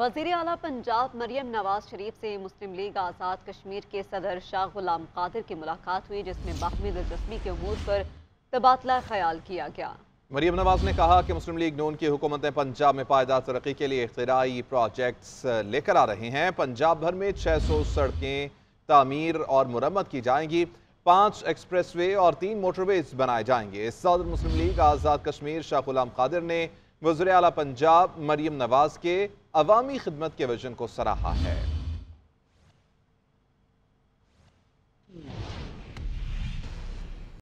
वजीर अला पंजाब मरियम नवाज शरीफ से मुस्लिम लीग आज़ाद कश्मीर के सदर शाह गुलाम कादिर की मुलाकात हुई जिसमें बाहमी दिलचस्पी के अमूर पर तबादला ख्याल किया गया मरियम नवाज ने कहा कि मुस्लिम लीग नून की हुकूमतें पंजाब में पायदार तरक्की के लिए इख्तराई प्रोजेक्ट्स लेकर आ रहे हैं पंजाब भर में छः सौ सड़कें तामीर और मुरम्मत की जाएंगी पांच एक्सप्रेस वे और तीन मोटरवेज बनाए जाएंगे इस सदर मुस्लिम लीग आज़ाद कश्मीर शाह गुलाम कादिर ने वजर अला पंजाब मरीम नवाज के अवामी खिदमत के वजन को सराहा है